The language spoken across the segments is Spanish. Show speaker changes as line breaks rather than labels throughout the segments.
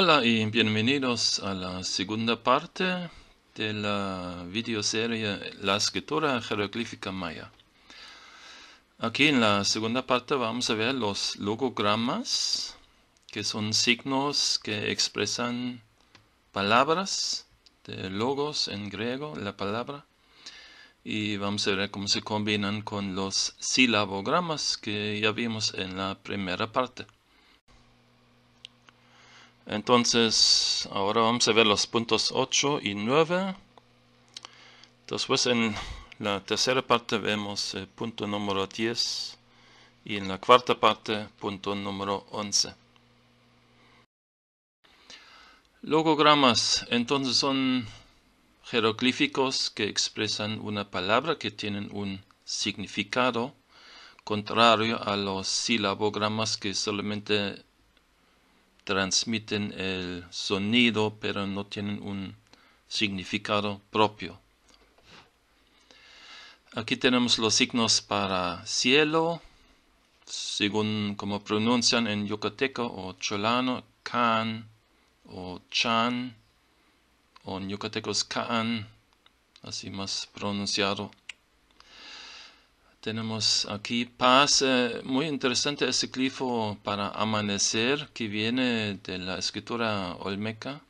Hola y bienvenidos a la segunda parte de la videoserie La escritura jeroglífica maya. Aquí en la segunda parte vamos a ver los logogramas, que son signos que expresan palabras, de logos en griego, la palabra, y vamos a ver cómo se combinan con los silabogramas que ya vimos en la primera parte. Entonces, ahora vamos a ver los puntos 8 y 9. Después en la tercera parte vemos el eh, punto número 10 y en la cuarta parte punto número 11. Logogramas entonces son jeroglíficos que expresan una palabra que tienen un significado contrario a los silabogramas que solamente transmiten el sonido, pero no tienen un significado propio. Aquí tenemos los signos para cielo, según como pronuncian en yucateco o cholano, can o chan, o en yucateco es can, así más pronunciado. Tenemos aquí paz. Eh, muy interesante ese glifo para amanecer que viene de la escritura olmeca.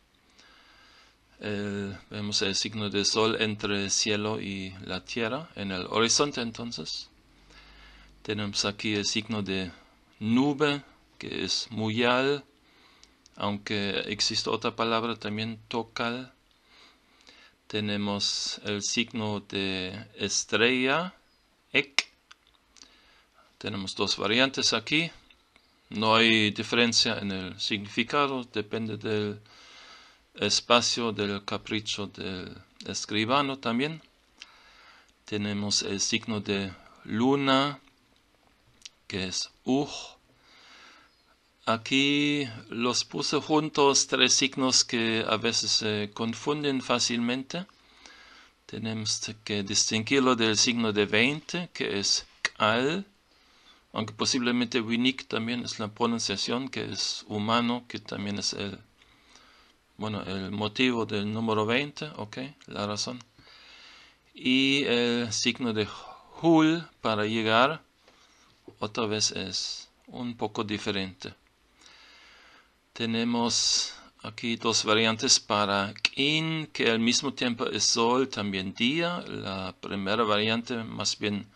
Eh, vemos el signo de sol entre el cielo y la tierra, en el horizonte entonces. Tenemos aquí el signo de nube, que es muyal, aunque existe otra palabra también, tocal. Tenemos el signo de estrella, ek, tenemos dos variantes aquí. No hay diferencia en el significado, depende del espacio del capricho del escribano también. Tenemos el signo de luna, que es Uj. Aquí los puse juntos tres signos que a veces se confunden fácilmente. Tenemos que distinguirlo del signo de 20, que es K'al aunque posiblemente Winnick también es la pronunciación, que es humano, que también es el, bueno, el motivo del número 20, ok, la razón. Y el signo de Hul para llegar, otra vez es un poco diferente. Tenemos aquí dos variantes para Kin, que al mismo tiempo es Sol, también día. La primera variante más bien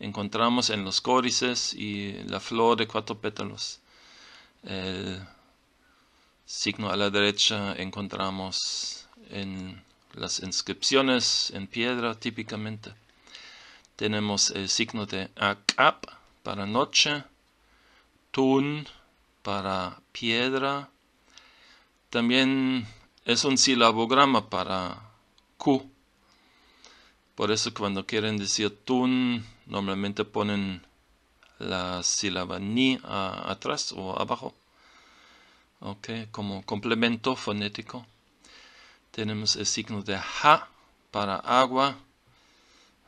encontramos en los códices y la flor de cuatro pétalos. El signo a la derecha encontramos en las inscripciones en piedra típicamente. Tenemos el signo de AKAP para noche, Tun para piedra. También es un silabograma para Q por eso cuando quieren decir tun, normalmente ponen la sílaba ni atrás o abajo. Ok, como complemento fonético. Tenemos el signo de ha para agua.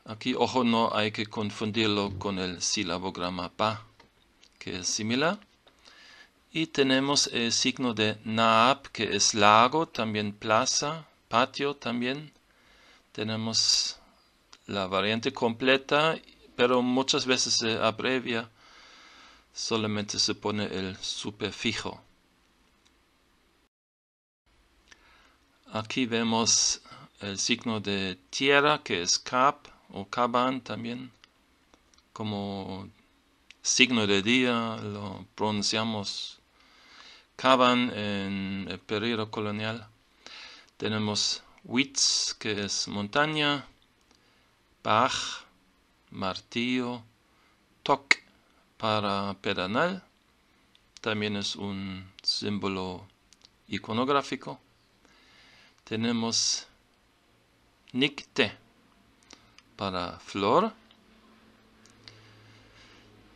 Aquí, ojo, no hay que confundirlo con el silabograma pa, que es similar. Y tenemos el signo de naab, que es lago, también plaza, patio también. Tenemos la variante completa, pero muchas veces se abrevia, solamente se pone el superfijo. Aquí vemos el signo de tierra que es cap o caban también como signo de día lo pronunciamos caban en el periodo colonial tenemos wits que es montaña Bach, martillo, toc para peranal también es un símbolo iconográfico. Tenemos nicte para flor.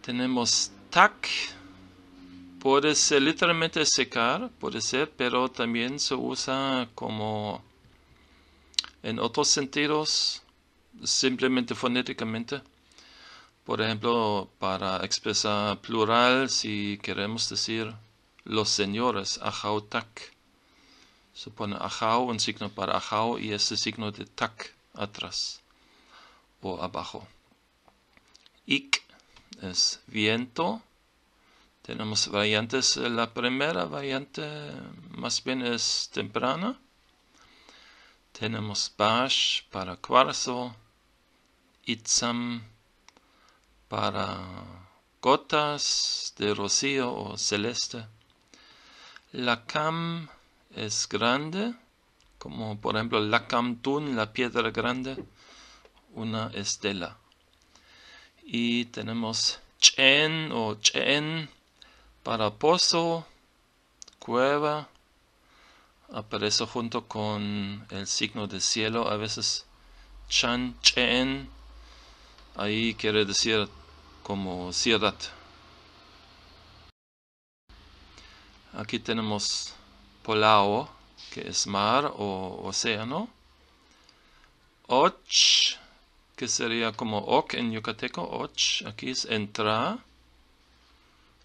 Tenemos tac, puede ser literalmente secar, puede ser, pero también se usa como en otros sentidos simplemente fonéticamente. Por ejemplo, para expresar plural, si queremos decir los señores, ajau tak, se pone ajau, un signo para ajau y este signo de tak atrás o abajo. Ik es viento. Tenemos variantes. La primera variante más bien es temprana. Tenemos bash para cuarzo Itzam para gotas de rocío o celeste. La es grande, como por ejemplo la Tun, la piedra grande, una estela. Y tenemos chen o chen para pozo, cueva. Aparece junto con el signo de cielo, a veces chan, chen Ahí quiere decir como ciudad. Aquí tenemos Polao, que es mar o océano. Och, que sería como ok en yucateco. Och, aquí es entrar.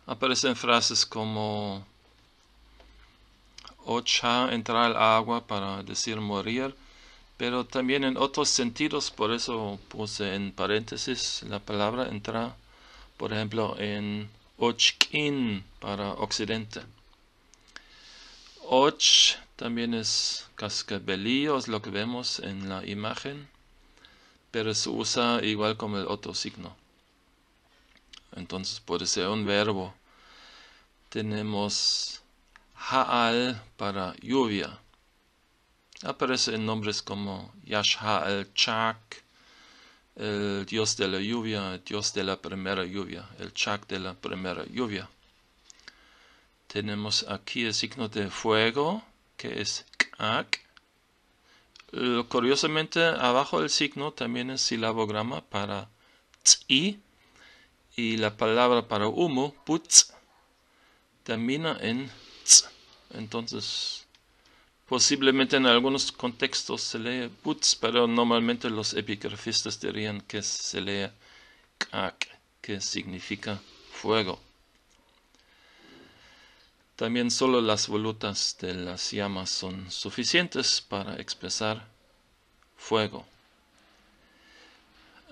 Aparecen frases como ocha, entrar al agua para decir morir pero también en otros sentidos, por eso puse en paréntesis la palabra entra, por ejemplo, en ochkin para occidente. Och también es cascabelillo, es lo que vemos en la imagen, pero se usa igual como el otro signo. Entonces puede ser un verbo. Tenemos ha'al para lluvia Aparece ah, en nombres como Yashha el Chak, el dios de la lluvia, el dios de la primera lluvia, el Chak de la primera lluvia. Tenemos aquí el signo de fuego, que es Kak. Curiosamente, abajo del signo también es silabograma para Tsi, y la palabra para humo, putz, termina en Tz. Entonces, Posiblemente en algunos contextos se lee putz, pero normalmente los epigrafistas dirían que se lee kak, que significa fuego. También solo las volutas de las llamas son suficientes para expresar fuego.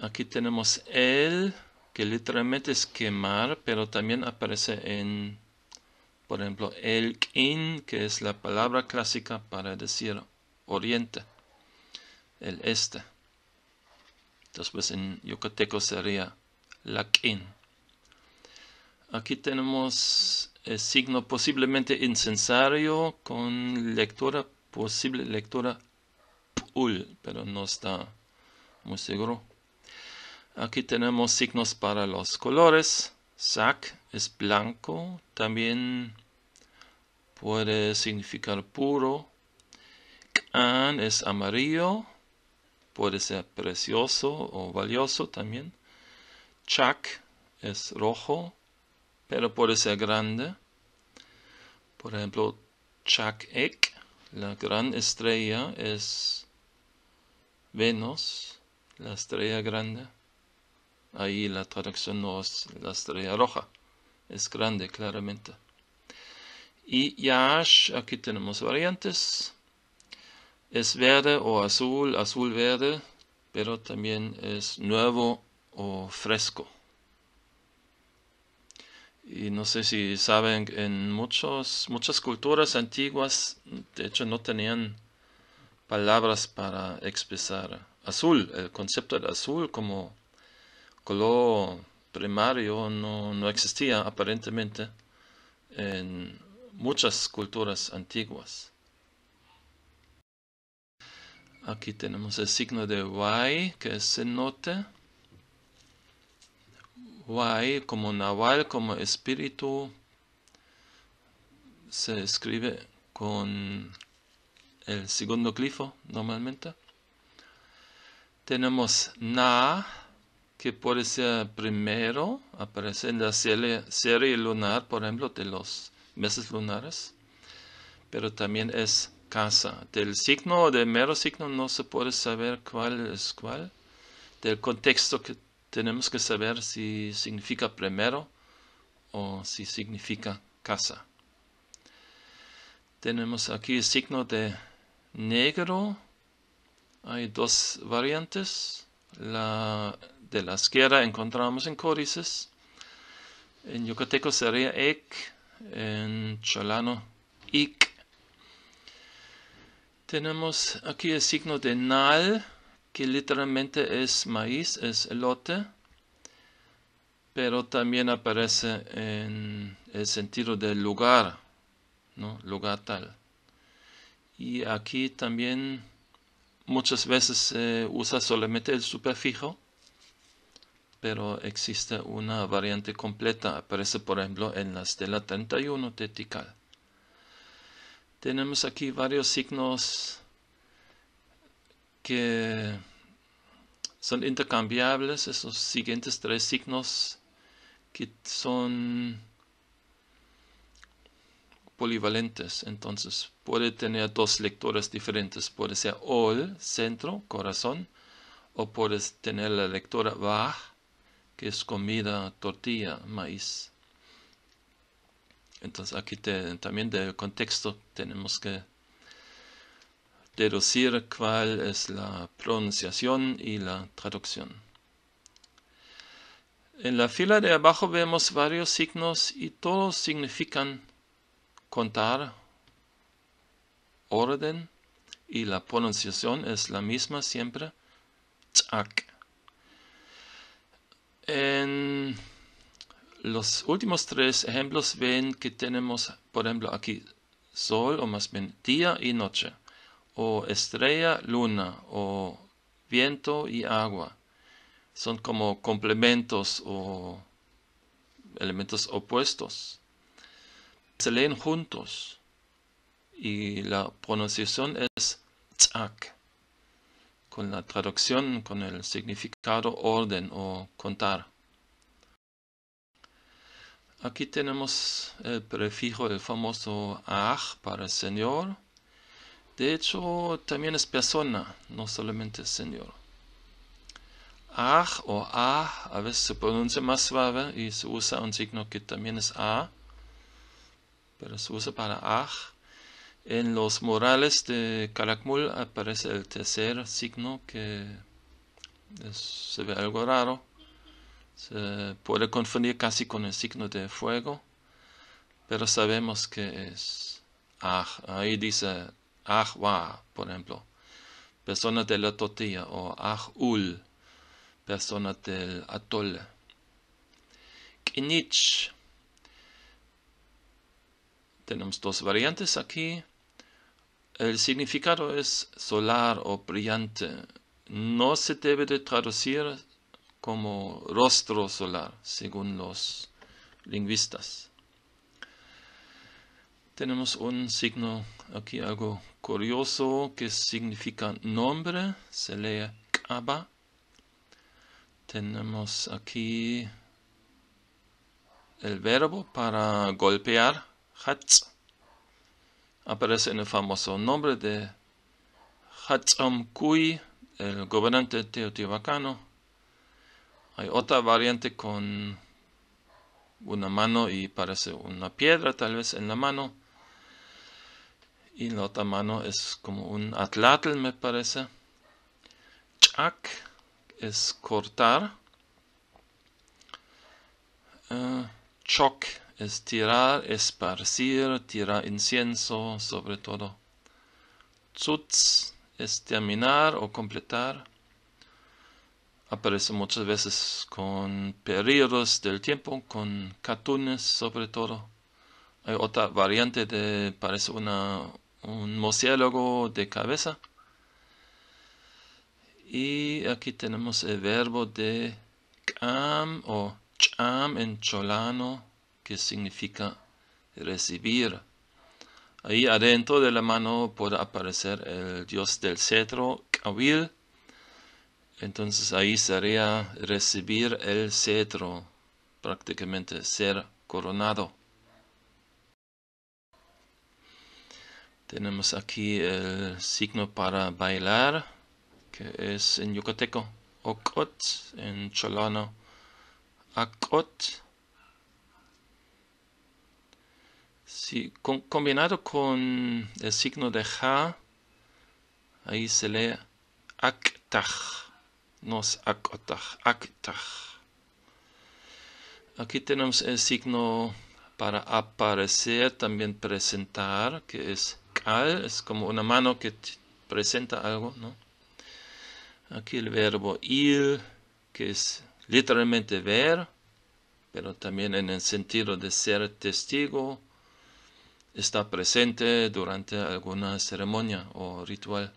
Aquí tenemos el, que literalmente es quemar, pero también aparece en por ejemplo, el k'in, que es la palabra clásica para decir oriente, el este. Después en yucateco sería la k'in. Aquí tenemos el eh, signo posiblemente incensario con lectura, posible lectura pul, pero no está muy seguro. Aquí tenemos signos para los colores, sac, es blanco, también puede significar puro. Kan es amarillo, puede ser precioso o valioso también. Chak es rojo, pero puede ser grande. Por ejemplo, Chak Ek, la gran estrella, es Venus, la estrella grande. Ahí la traducción no es la estrella roja es grande claramente. Y Yash, aquí tenemos variantes. Es verde o azul, azul verde, pero también es nuevo o fresco. Y no sé si saben, en muchos, muchas culturas antiguas, de hecho, no tenían palabras para expresar azul, el concepto de azul como color primario no, existía aparentemente en muchas culturas antiguas. Aquí tenemos el signo de Y, que se note. Y como naval, como espíritu, se escribe con el segundo glifo normalmente. Tenemos Na, que puede ser primero, aparece en la serie, lunar, por ejemplo, de los meses lunares, pero también es casa. Del signo o del mero signo no se puede saber cuál es cuál. Del contexto que tenemos que saber si significa primero o si significa casa. Tenemos aquí el signo de negro. Hay dos variantes. La de la izquierda encontramos en códices, en yucateco sería ek, en cholano ik. Tenemos aquí el signo de nal, que literalmente es maíz, es elote, pero también aparece en el sentido del lugar, ¿no? lugar tal. Y aquí también muchas veces se usa solamente el superfijo pero existe una variante completa, aparece por ejemplo en la estela 31 de Tikal. Tenemos aquí varios signos que son intercambiables, esos siguientes tres signos que son polivalentes, entonces puede tener dos lectores diferentes, puede ser OL, centro, corazón, o puede tener la lectora VAH, que es comida, tortilla, maíz. Entonces aquí también del contexto tenemos que deducir cuál es la pronunciación y la traducción. En la fila de abajo vemos varios signos y todos significan contar, orden y la pronunciación es la misma siempre. Tzak. En los últimos tres ejemplos ven que tenemos, por ejemplo, aquí sol o más bien día y noche, o estrella, luna, o viento y agua. Son como complementos o elementos opuestos. Se leen juntos y la pronunciación es tzak con la traducción con el significado orden o contar. Aquí tenemos el prefijo, el famoso aj para Señor. De hecho, también es persona, no solamente Señor. Aj o a a veces se pronuncia más suave y se usa un signo que también es a, pero se usa para aj. En los murales de Calakmul aparece el tercer signo que se ve algo raro. Se puede confundir casi con el signo de fuego, pero sabemos que es aj. Ahí dice Ah-Wa, por ejemplo, persona de la tortilla, o Ahul, persona del atole. Kinich. Tenemos dos variantes aquí. El significado es solar o brillante. No se debe de traducir como rostro solar, según los lingüistas. Tenemos un signo aquí algo curioso que significa nombre, se lee Kaba. Tenemos aquí el verbo para golpear, Hatz aparece en el famoso nombre de Kui, el gobernante teotihuacano. Hay otra variante con una mano y parece una piedra tal vez en la mano. Y la otra mano es como un atlatl me parece. Chak es cortar. Uh, es tirar, esparcir, tirar incienso sobre todo. Tzutz es terminar o completar. Aparece muchas veces con periodos del tiempo, con catunes sobre todo. Hay otra variante de, parece una, un murciélago de cabeza. Y aquí tenemos el verbo de kam o cham en cholano que significa recibir. Ahí adentro de la mano puede aparecer el dios del cetro, Kawil. Entonces ahí sería recibir el cetro, prácticamente ser coronado. Tenemos aquí el signo para bailar, que es en yucateco, okot, en cholano, akot. si combinado con el signo de Ja, ahí se lee Aktaj, no es Akotaj, Aquí tenemos el signo para aparecer, también presentar, que es Kal, es como una mano que presenta algo, ¿no? Aquí el verbo Il, que es literalmente ver, pero también en el sentido de ser testigo, está presente durante alguna ceremonia o ritual.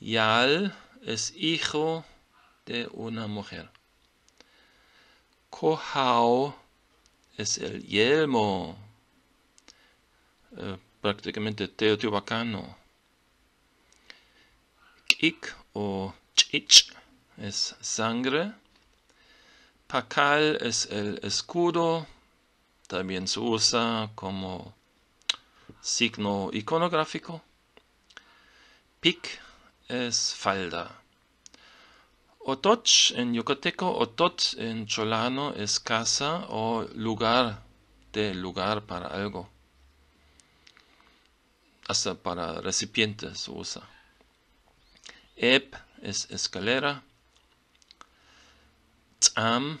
Yal es hijo de una mujer. Kohao es el yelmo, eh, prácticamente teotihuacano. Kik o chich es sangre. Pakal es el escudo también se usa como signo iconográfico. Pic es falda. Otoch en yucateco, otot en cholano es casa o lugar de lugar para algo. Hasta para recipientes se usa. EP es escalera. Tzam,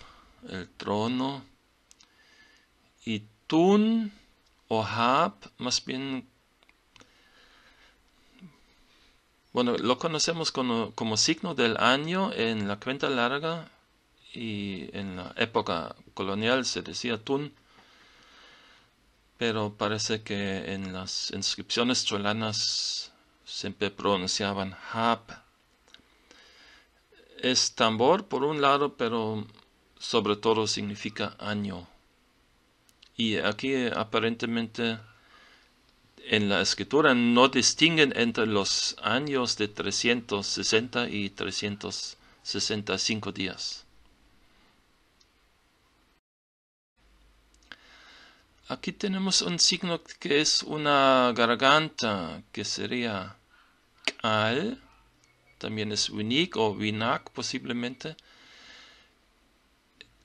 el trono tun o HAB más bien bueno lo conocemos como, como, signo del año en la cuenta larga y en la época colonial se decía tun pero parece que en las inscripciones cholanas siempre pronunciaban hab es tambor por un lado pero sobre todo significa año y aquí aparentemente en la escritura no distinguen entre los años de 360 y 365 días. Aquí tenemos un signo que es una garganta, que sería K'al, también es Winik o Winak posiblemente.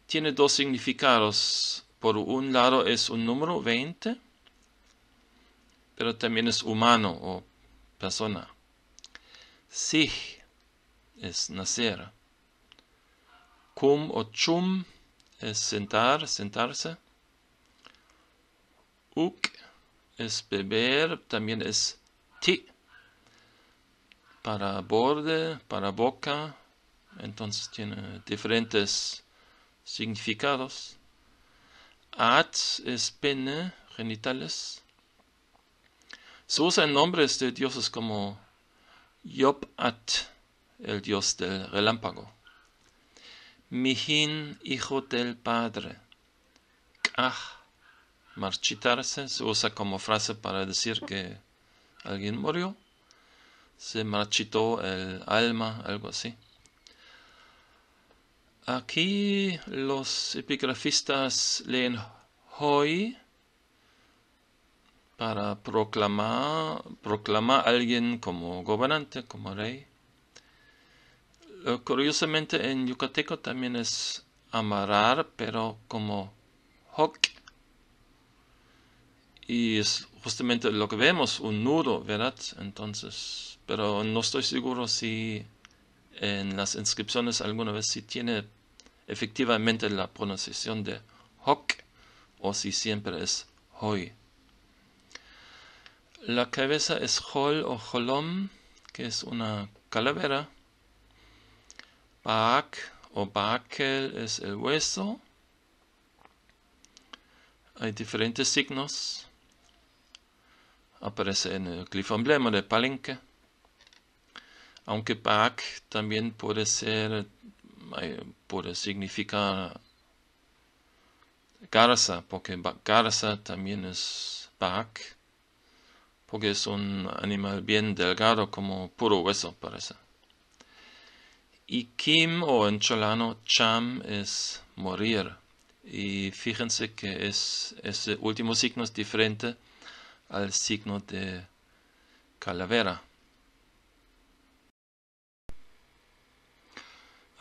Tiene dos significados por un lado es un número 20, pero también es humano o persona. Sig es nacer. Kum o chum es sentar, sentarse. Uk es beber, también es ti. Para borde, para boca, entonces tiene diferentes significados. At es pene, genitales. Se usa en nombres de dioses como Job-At, el dios del relámpago. Mihin, hijo del padre. K'ah, marchitarse, se usa como frase para decir que alguien murió. Se marchitó el alma, algo así. Aquí los epigrafistas leen hoy para proclamar, proclamar a alguien como gobernante, como rey. Eh, curiosamente en yucateco también es amarrar, pero como hoc. Y es justamente lo que vemos, un nudo, ¿verdad? Entonces, pero no estoy seguro si en las inscripciones alguna vez si tiene efectivamente la pronunciación de hoc o si siempre es hoy. La cabeza es hol o holom, que es una calavera. bak o bakel es el hueso. Hay diferentes signos. Aparece en el emblema de palenque. Aunque baak también puede ser eh, puede significar garza, porque garza también es back, porque es un animal bien delgado como puro hueso parece. Y kim o en cholano cham es morir. Y fíjense que es, ese último signo es diferente al signo de calavera.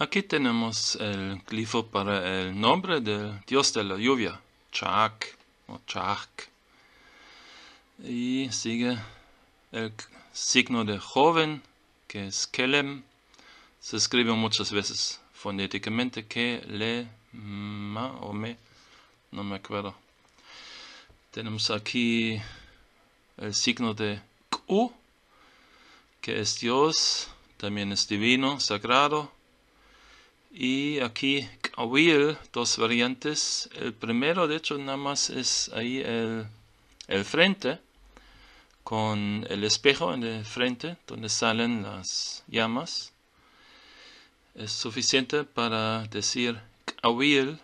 Aquí tenemos el glifo para el nombre del dios de la lluvia, Chak o Chak, Y sigue el signo de joven, que es Kelem. Se escribe muchas veces fonéticamente que le ma o me, no me acuerdo. Tenemos aquí el signo de Ku, que es Dios, también es divino, sagrado y aquí K'awil, dos variantes. El primero, de hecho, nada más es ahí el, frente, con el espejo en el frente, donde salen las llamas. Es suficiente para decir K'awil,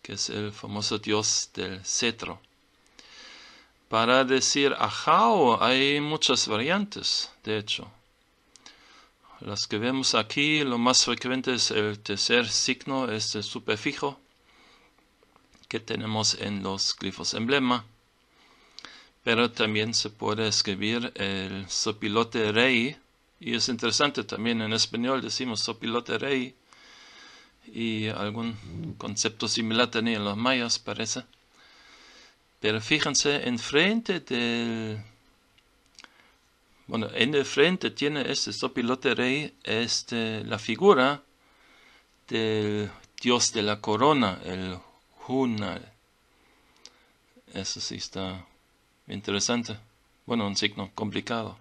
que es el famoso dios del cetro. Para decir Ajao hay muchas variantes, de hecho. Las que vemos aquí, lo más frecuente es el tercer signo, este superfijo que tenemos en los glifos emblema. Pero también se puede escribir el sopilote rey, Y es interesante también en español decimos sopilote rey, Y algún concepto similar en los mayas, parece. Pero fíjense, enfrente del bueno, en el frente tiene este sopilote este rey, este, la figura del dios de la corona, el Hunal. Eso sí está interesante. Bueno, un signo complicado.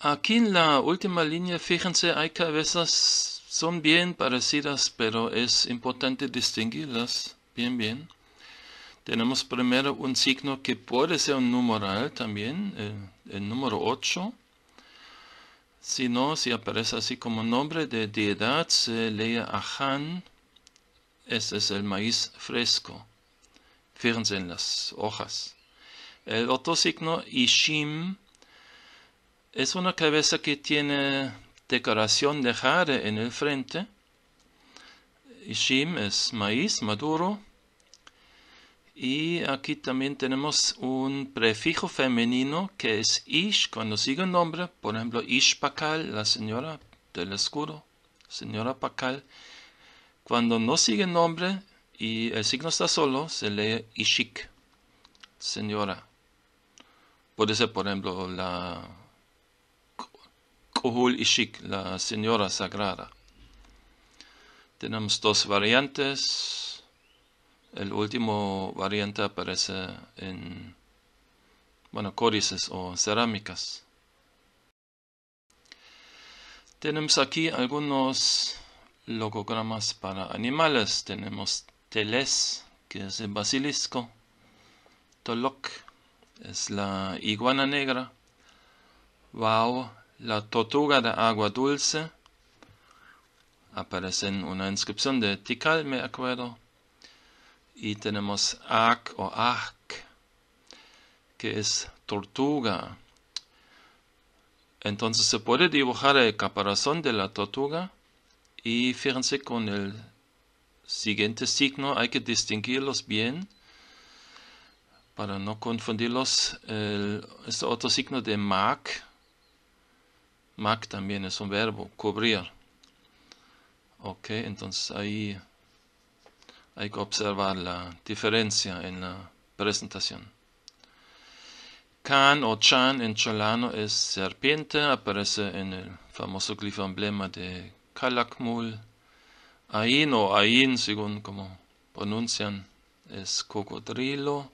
Aquí en la última línea, fíjense, hay cabezas, son bien parecidas, pero es importante distinguirlas bien, bien. Tenemos primero un signo que puede ser un numeral también, el, número 8. Si no, si aparece así como nombre de deidad, se lee Ajan. Este es el maíz fresco. Fíjense en las hojas. El otro signo, Ishim, es una cabeza que tiene decoración de jade en el frente. Ishim es maíz maduro. Y aquí también tenemos un prefijo femenino que es Ish cuando sigue un nombre. Por ejemplo, Ish Pakal, la señora del escudo. Señora Pakal. Cuando no sigue nombre y el signo está solo, se lee Ishik. Señora. Puede ser, por ejemplo, la Ishik, la Señora Sagrada. Tenemos dos variantes. El último variante aparece en bueno, códices o cerámicas. Tenemos aquí algunos logogramas para animales. Tenemos Teles, que es el basilisco. Toloc, es la iguana negra. Wow la tortuga de agua dulce aparece en una inscripción de Tikal, me acuerdo. Y tenemos Ak o Ak, que es tortuga. Entonces se puede dibujar el caparazón de la tortuga y fíjense con el siguiente signo hay que distinguirlos bien para no confundirlos. El, este otro signo de Mark Mac también es un verbo, cubrir. Ok, entonces ahí hay que observar la diferencia en la presentación. Can o Chan en cholano es serpiente, aparece en el famoso glifo emblema de Calakmul. Ain o Ain, según como pronuncian, es cocodrilo.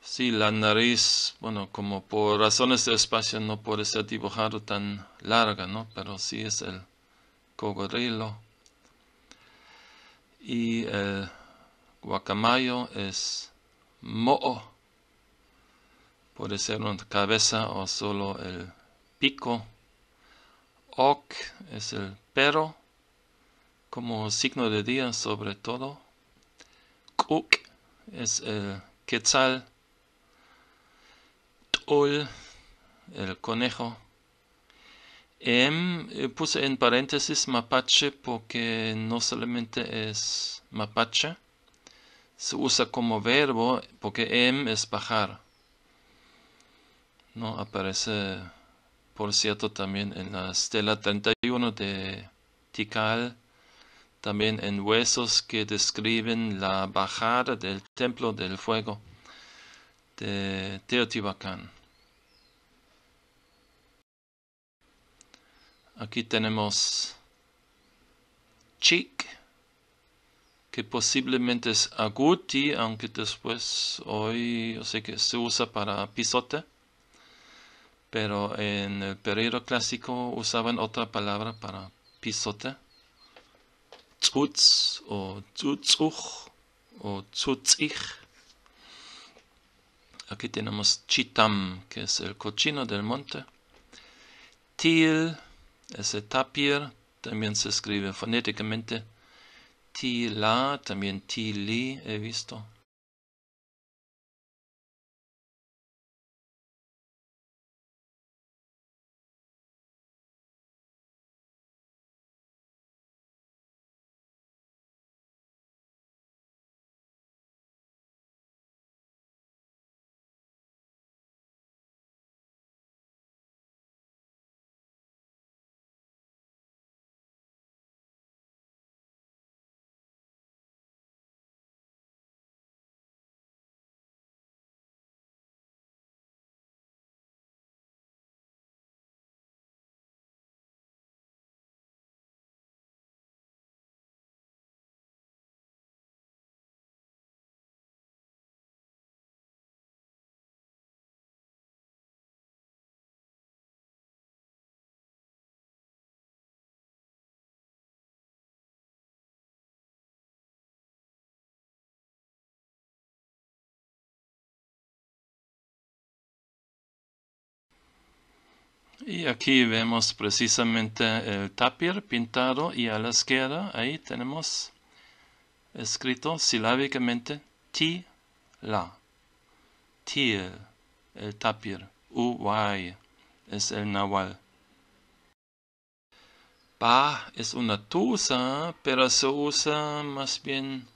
Sí, la nariz, bueno, como por razones de espacio no puede ser dibujado tan larga, ¿no? Pero sí es el cocodrilo. Y el guacamayo es mo'o. Puede ser una cabeza o solo el pico. Ok es el perro, como signo de día sobre todo. Kuk es el quetzal el conejo, em, eh, puse en paréntesis mapache porque no solamente es mapache, se usa como verbo porque em es bajar. No aparece, por cierto, también en la estela 31 de Tikal, también en huesos que describen la bajada del templo del fuego de Teotihuacán. Aquí tenemos Chic, que posiblemente es Aguti, aunque después hoy yo sé que se usa para pisote, pero en el periodo clásico usaban otra palabra para pisote, Tzutz o Tzutzuch o Tzutzich. Aquí tenemos Chitam, que es el cochino del monte. Til, ese tapir también se escribe fonéticamente. Ti-la, también ti-li he visto. Y aquí vemos precisamente el tapir pintado y a la izquierda ahí tenemos escrito silábicamente ti la. Til, el tapir, uy es el nahual. Pa es una tusa, pero se usa más bien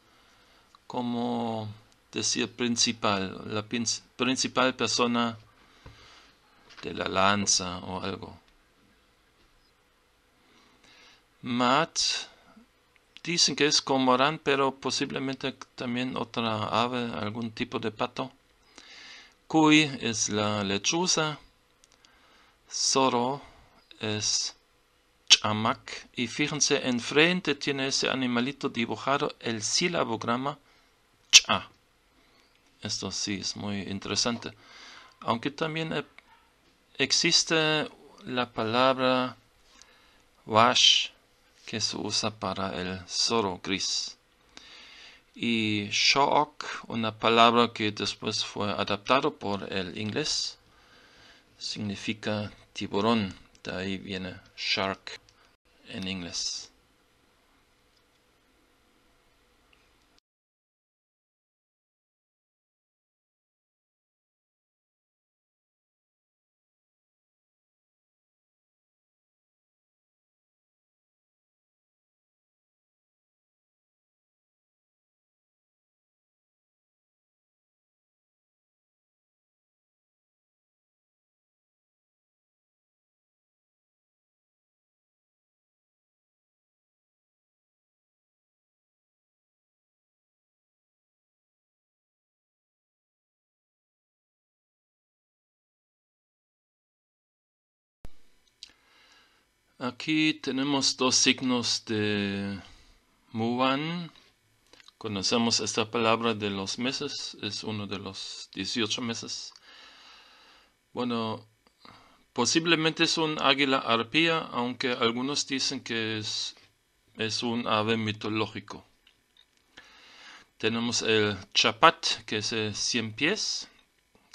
como decir principal, la principal persona de la lanza o algo. Mat dicen que es comorán pero posiblemente también otra ave, algún tipo de pato. cui es la lechuza. Zorro es chamac. Y fíjense, enfrente tiene ese animalito dibujado el silabograma cha. Esto sí es muy interesante. Aunque también existe la palabra wash que se usa para el zorro gris y shock, una palabra que después fue adaptado por el inglés, significa tiburón, de ahí viene shark en inglés. Aquí tenemos dos signos de Muan. Conocemos esta palabra de los meses, es uno de los 18 meses. Bueno, posiblemente es un águila arpía, aunque algunos dicen que es, es un ave mitológico. Tenemos el chapat, que es el cien pies,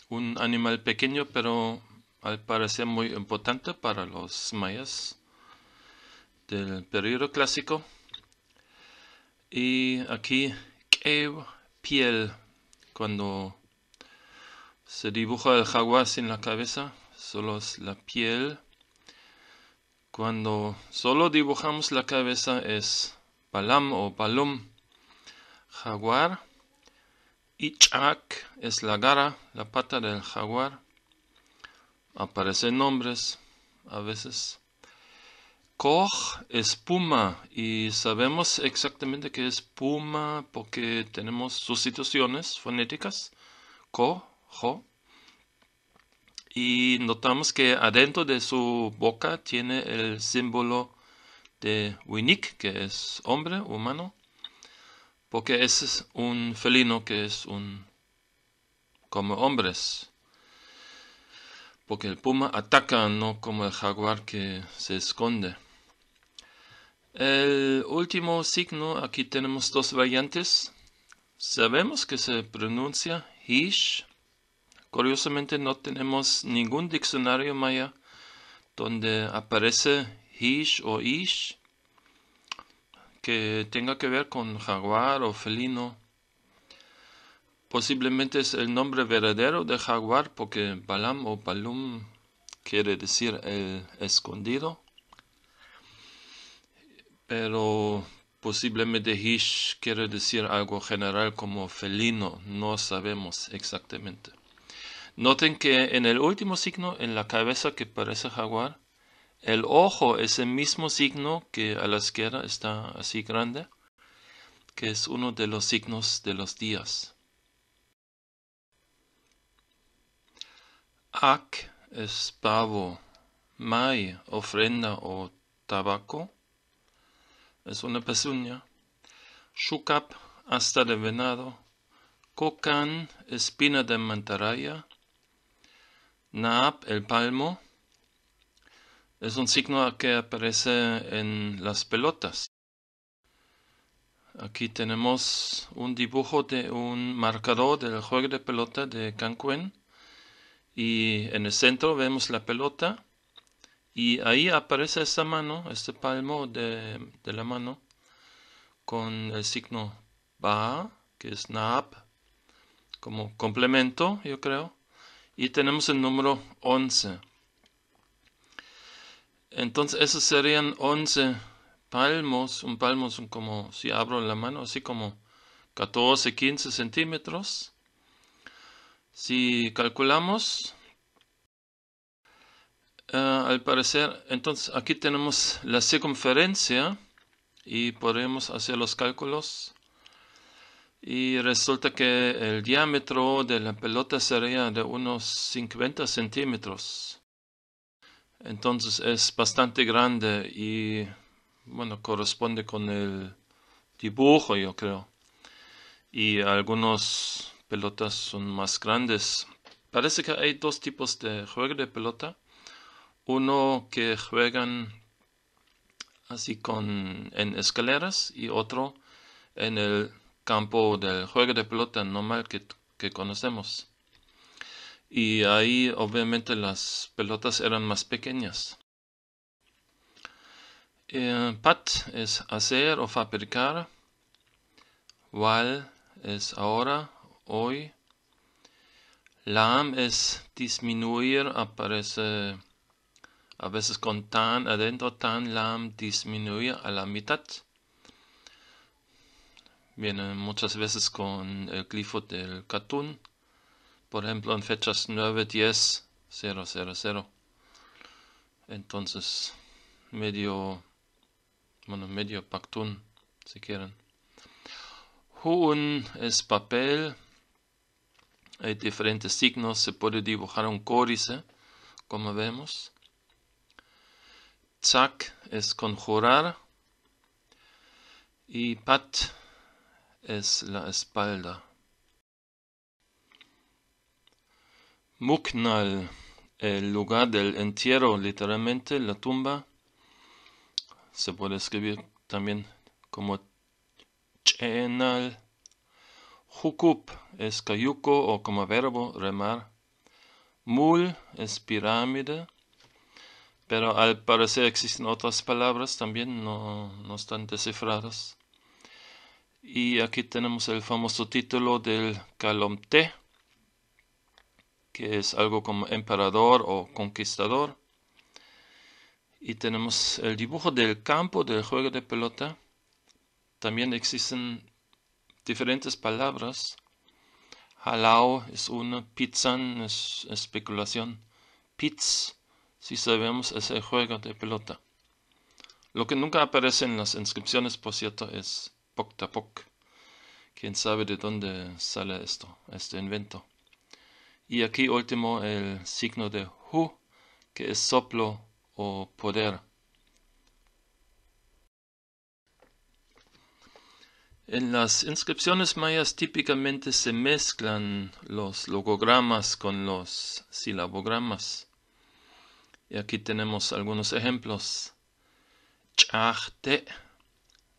un animal pequeño pero al parecer muy importante para los mayas del periodo clásico. Y aquí, k'ev, piel, cuando se dibuja el jaguar sin la cabeza, solo es la piel. Cuando solo dibujamos la cabeza es palam o palum, jaguar. Ichak es la gara, la pata del jaguar. Aparecen nombres a veces. Koch es Puma y sabemos exactamente que es Puma porque tenemos sustituciones fonéticas, Ko, Jo, y notamos que adentro de su boca tiene el símbolo de Winnick, que es hombre, humano, porque ese es un felino que es un como hombres porque el puma ataca, no como el jaguar que se esconde. El último signo, aquí tenemos dos variantes. Sabemos que se pronuncia hish. Curiosamente no tenemos ningún diccionario maya donde aparece hish o ish que tenga que ver con jaguar o felino. Posiblemente es el nombre verdadero de jaguar porque Balam o Palum quiere decir el escondido pero posiblemente hish quiere decir algo general como felino, no sabemos exactamente. Noten que en el último signo, en la cabeza que parece jaguar, el ojo es el mismo signo que a la izquierda está así grande, que es uno de los signos de los días. Ak es pavo, mai ofrenda o tabaco, es una pezuña. Shukap, hasta de venado. Cocan, espina de mantaraya, naap el palmo. Es un signo que aparece en las pelotas. Aquí tenemos un dibujo de un marcador del juego de pelota de Cancún y en el centro vemos la pelota y ahí aparece esta mano, este palmo de, la mano, con el signo Ba, que es nap, como complemento, yo creo. Y tenemos el número 11. Entonces, esos serían 11 palmos. Un palmo son como, si abro la mano, así como 14, 15 centímetros. Si calculamos, Ah, al parecer, entonces aquí tenemos la circunferencia y podemos hacer los cálculos. Y resulta que el diámetro de la pelota sería de unos 50 centímetros. Entonces es bastante grande y bueno, corresponde con el dibujo, yo creo. Y algunas pelotas son más grandes. Parece que hay dos tipos de juego de pelota uno que juegan así en escaleras y otro en el campo del juego de pelota normal que, conocemos. Y ahí obviamente las pelotas eran más pequeñas. Eh, pat es hacer o fabricar. Wal es ahora, hoy. Lam es disminuir, aparece a veces con tan adentro, tan lam disminuye a la mitad. Viene muchas veces con el glifo del Katun, por ejemplo en fechas 9, 10, 0, 0, 0. Entonces, medio, bueno, medio Paktun, si quieren. Hun es papel. Hay diferentes signos, se puede dibujar un códice, como vemos. Tzak es conjurar y pat es la espalda. Muknal, el lugar del entierro, literalmente la tumba, se puede escribir también como Chenal. Hukup es cayuco o como verbo remar. Mul es pirámide. Pero al parecer existen otras palabras también, no, están descifradas. Y aquí tenemos el famoso título del calomte que es algo como emperador o conquistador. Y tenemos el dibujo del campo del juego de pelota. También existen diferentes palabras. Halao es una, pizzan es especulación, piz si sabemos ese juego de pelota. Lo que nunca aparece en las inscripciones, por cierto, es Pok Quien Quién sabe de dónde sale esto, este invento. Y aquí último el signo de Hu, que es soplo o poder. En las inscripciones mayas típicamente se mezclan los logogramas con los silabogramas. Y aquí tenemos algunos ejemplos. Charte,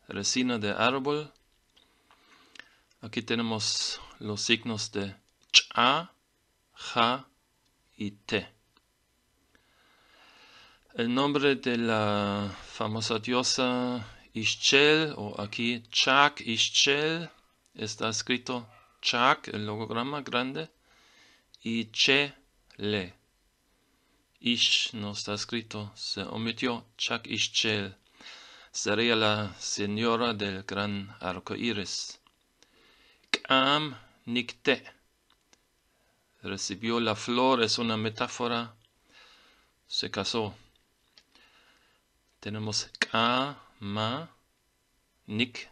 resina de árbol. Aquí tenemos los signos de cha, ja y te. El nombre de la famosa diosa Ischel, o aquí Chak Ischel, está escrito Chak, el logograma grande, y Che'le ish no está escrito, se omitió Chak Ishchel. Sería la señora del gran arco iris. K'am Nikte. Recibió la flor, es una metáfora. Se casó. Tenemos K'ama Nikte.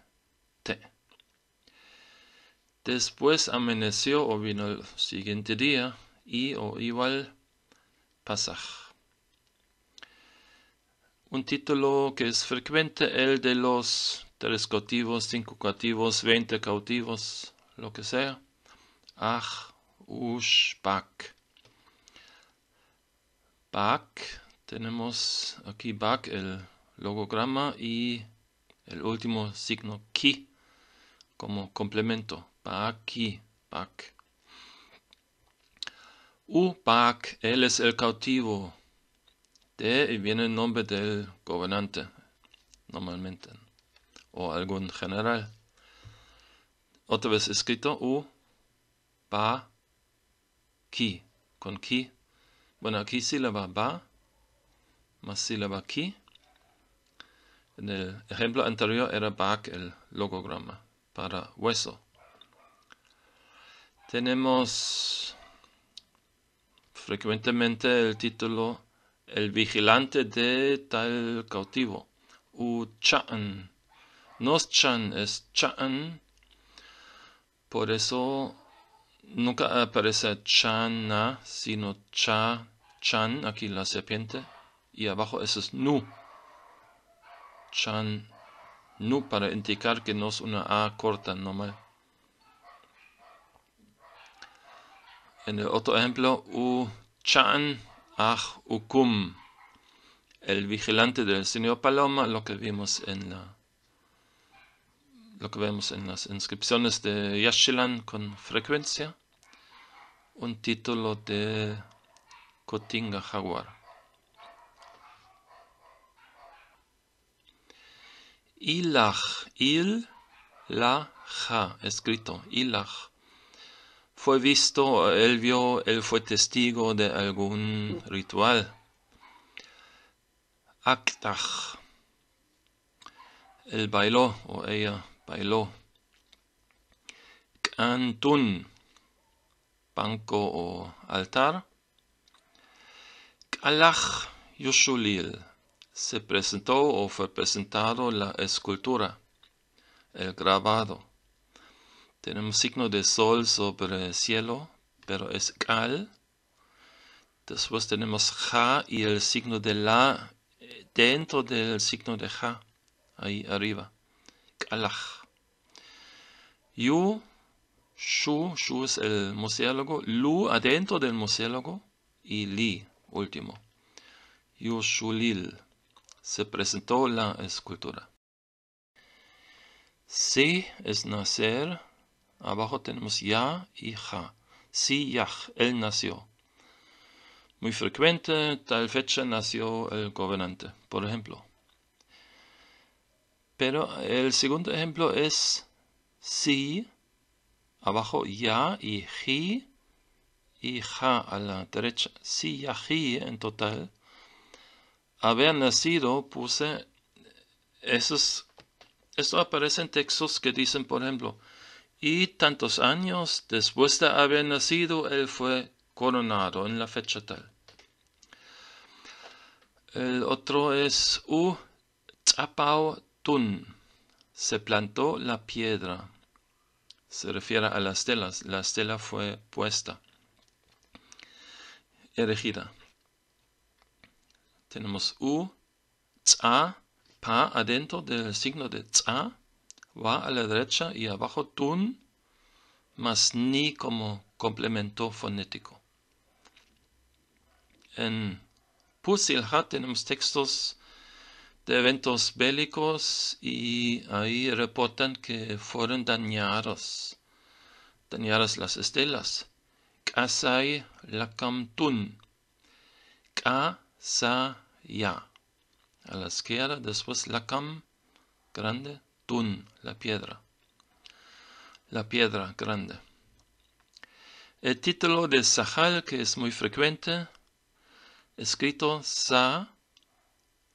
Después amaneció o vino el siguiente día y o igual un título que es frecuente, el de los tres cautivos, cinco cautivos, veinte cautivos, lo que sea. Ach, ush, bak. Bak, tenemos aquí back el logograma y el último signo ki como complemento. Ki, bak. BAC, él es el cautivo de y viene el nombre del gobernante, normalmente, o algún general. Otra vez escrito U, Ba, Ki, con Ki. Bueno, aquí sílaba Ba, más sílaba Ki. En el ejemplo anterior era Bak el logograma para hueso. Tenemos frecuentemente el título El vigilante de tal cautivo, u Cha'an. No es Chan, es Cha'an. Por eso nunca aparece Chana, sino Cha, Chan, aquí la serpiente, y abajo eso es Nu. Chan, Nu, para indicar que no es una A corta normal. En el otro ejemplo, u chan ukum, el vigilante del señor Paloma, lo que vimos en la lo que vemos en las inscripciones de Yashilan con frecuencia, un título de Cotinga Jaguar. Ilach, il, la, ja, escrito, ilach fue visto, él vio, él fue testigo de algún ritual. Aktach. Él bailó o ella bailó. Kantun. Banco o altar. Kalach Yushulil. Se presentó o fue presentado la escultura, el grabado. Tenemos signo de sol sobre cielo, pero es kal. Después tenemos ja y el signo de la dentro del signo de ja, ahí arriba. Kalach. Yu, shu, shu es el museólogo, Lu adentro del museólogo Y li, último. Yu, shu, lil. Se presentó la escultura. Si es nacer Abajo tenemos ya y ja. Si ya él nació. Muy frecuente, tal fecha nació el gobernante, por ejemplo. Pero el segundo ejemplo es si, abajo ya y ji, y ja a la derecha. Si ji en total. Haber nacido puse esos. Esto aparece en textos que dicen, por ejemplo, y tantos años después de haber nacido él fue coronado en la fecha tal. El otro es U Tzapao Tun. Se plantó la piedra. Se refiere a las telas. La estela fue puesta, erigida. Tenemos U, Tza, Pa adentro del signo de Tza va a la derecha y abajo tun, más ni como complemento fonético. En Pusilhat tenemos textos de eventos bélicos y ahí reportan que fueron dañados, dañadas las estelas. Kasai tun ya A la izquierda, después Lakam, grande, la piedra. La piedra grande. El título de Sajal, que es muy frecuente, escrito Sa,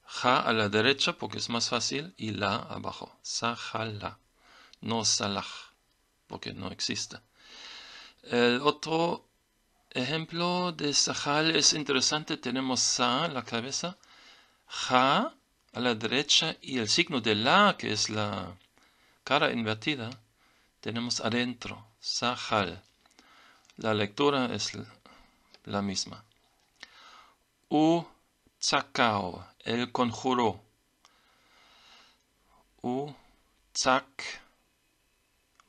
Ja a la derecha, porque es más fácil, y La abajo. Sahala, no Salah, porque no existe. El otro ejemplo de Sahal es interesante, tenemos Sa, la cabeza, Ja, a la derecha y el signo de la, que es la cara invertida, tenemos adentro, Sahal. La lectura es la misma. U Tzakao, el conjuro. U Tzak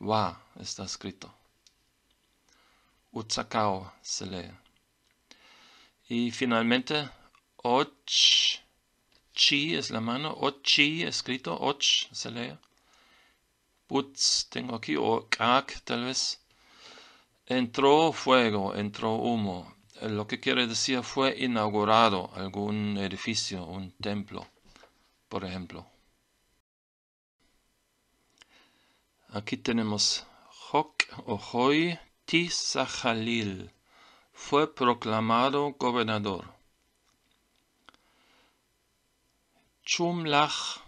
Wa está escrito. U se lee. Y finalmente, Och Chi es la mano. chi escrito. Och se lee. Putz tengo aquí. O kak tal vez. Entró fuego, entró humo. Eh, lo que quiere decir fue inaugurado algún edificio, un templo, por ejemplo. Aquí tenemos Hok o Joy Fue proclamado gobernador. Chumlach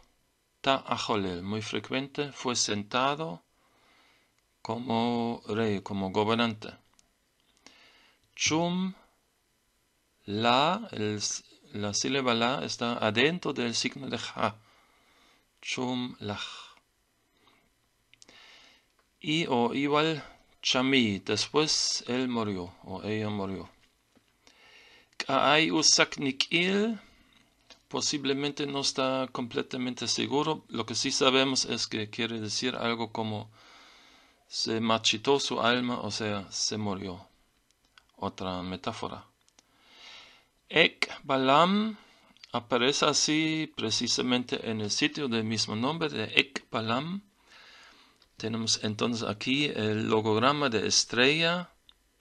AHOLEL muy frecuente, fue sentado como rey, como gobernante. Chum la, la sílaba la está adentro del signo de HA. Chum lach. Y o igual chami, después él murió o ella murió. Ka'ai Usaknikil posiblemente no está completamente seguro. Lo que sí sabemos es que quiere decir algo como se machitó su alma, o sea, se murió. Otra metáfora. Ek Balam aparece así precisamente en el sitio del mismo nombre de Ek Balam. Tenemos entonces aquí el logograma de estrella,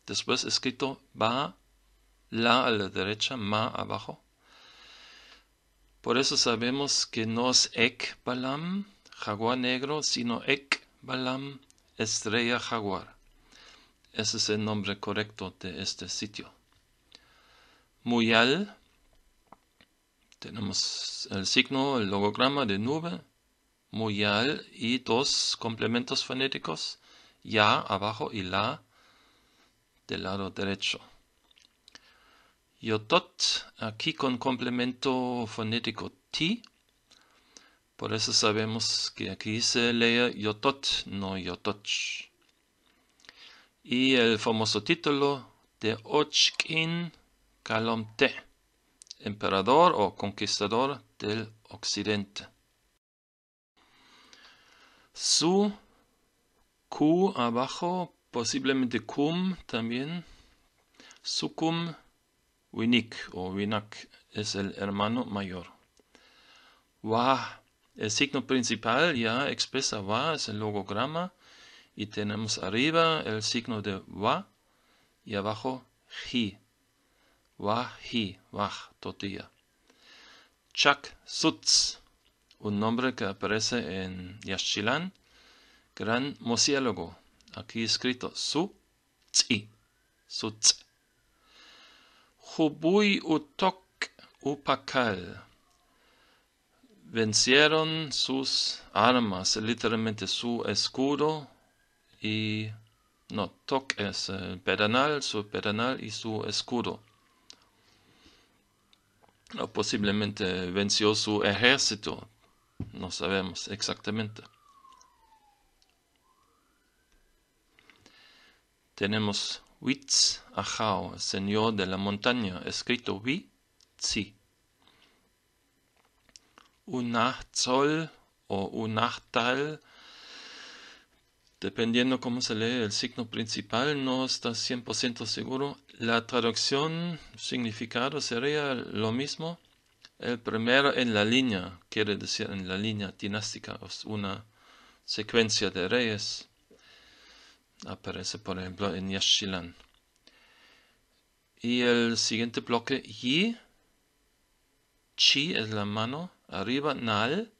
después escrito Ba, La a la derecha, Ma abajo. Por eso sabemos que no es Ek Balam, jaguar negro, sino Ek Balam, estrella jaguar. Ese es el nombre correcto de este sitio. Muyal, tenemos el signo, el logograma de nube, Muyal y dos complementos fonéticos, Ya abajo y La del lado derecho. Yotot, aquí con complemento fonético ti. Por eso sabemos que aquí se lee Yotot, no Yotoch. Y el famoso título de Ochkin Kalomte, emperador o conquistador del occidente. Su, Q abajo, posiblemente Cum también. Sucum Winik o Winak es el hermano mayor. Wah, el signo principal ya expresa Wa, es el logograma, y tenemos arriba el signo de Wa y abajo Hi. Wah, Hi, Wah, totilla. Chak Sutz, un nombre que aparece en Yashilan. gran mosiálogo. Aquí escrito Su, Tzi, Sutz. Hubui utok upakal. Vencieron sus armas, literalmente su escudo y no, Tok es el eh, su pedanal y su escudo. O posiblemente venció su ejército, no sabemos exactamente. Tenemos Witz Ajao, Señor de la montaña, escrito Wi un Unachtzoll o Unachtal, dependiendo cómo se lee el signo principal, no está 100% seguro. La traducción, significado sería lo mismo. El primero en la línea, quiere decir en la línea dinástica, es una secuencia de reyes aparece por ejemplo en Yashilan. Y el siguiente bloque Yi, Chi es la mano, arriba Nal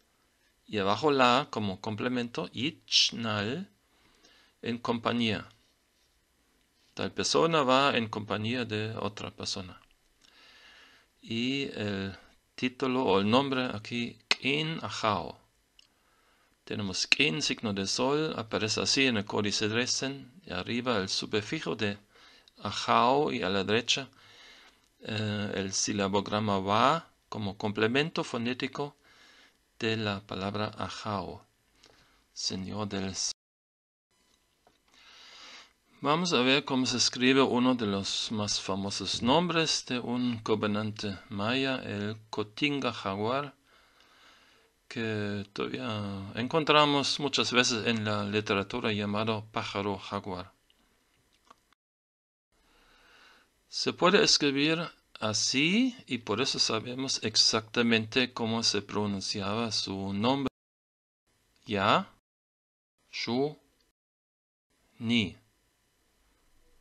y abajo La como complemento Yi Nal en compañía. Tal persona va en compañía de otra persona. Y el título o el nombre aquí, Kin Ajao tenemos 15 signo de sol, aparece así en el códice Dresden, y arriba el superfijo de ajao y a la derecha eh, el silabograma va como complemento fonético de la palabra ajao, señor del sol. Vamos a ver cómo se escribe uno de los más famosos nombres de un gobernante maya, el Cotinga Jaguar que todavía encontramos muchas veces en la literatura llamado pájaro jaguar. Se puede escribir así y por eso sabemos exactamente cómo se pronunciaba su nombre. Ya, Shu, Ni.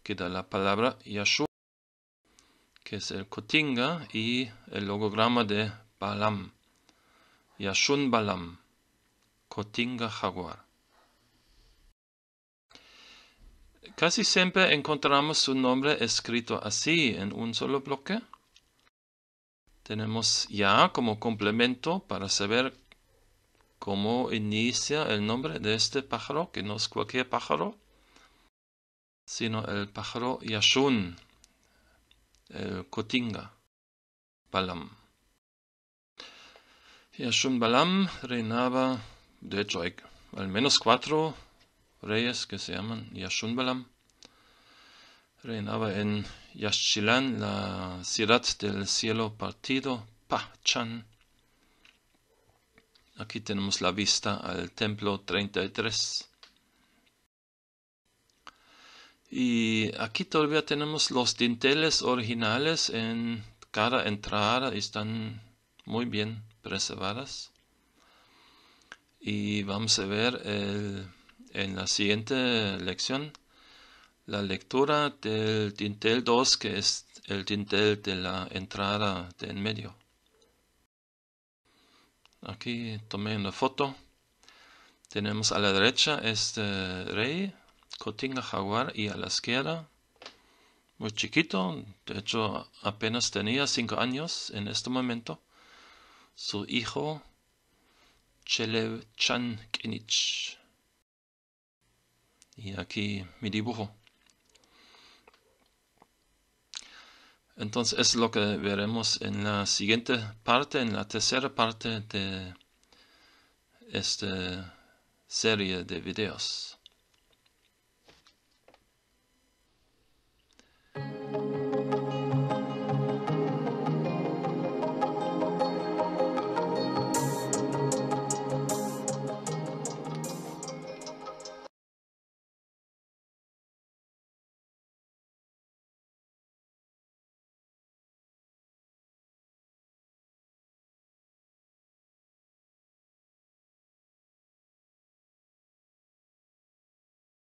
Queda la palabra Yashu, que es el cotinga y el logograma de Balam. Yashun Balam, Kotinga Jaguar. Casi siempre encontramos su nombre escrito así en un solo bloque. Tenemos ya como complemento para saber cómo inicia el nombre de este pájaro, que no es cualquier pájaro, sino el pájaro Yashun, el Balam. Balam reinaba, de hecho hay al menos cuatro reyes que se llaman Yashunbalam. Reinaba en Yashchilan, la ciudad del cielo partido, Pachan. Aquí tenemos la vista al templo 33. Y aquí todavía tenemos los dinteles originales en cada entrada, y están muy bien preservadas. Y vamos a ver en la siguiente lección la lectura del dintel 2, que es el dintel de la entrada de en medio. Aquí tomé una foto. Tenemos a la derecha este rey, Cotinga Jaguar, y a la izquierda, muy chiquito, de hecho apenas tenía 5 años en este momento, su hijo Chelevchankinich. Y aquí mi dibujo. Entonces es lo que veremos en la siguiente parte, en la tercera parte de esta serie de videos.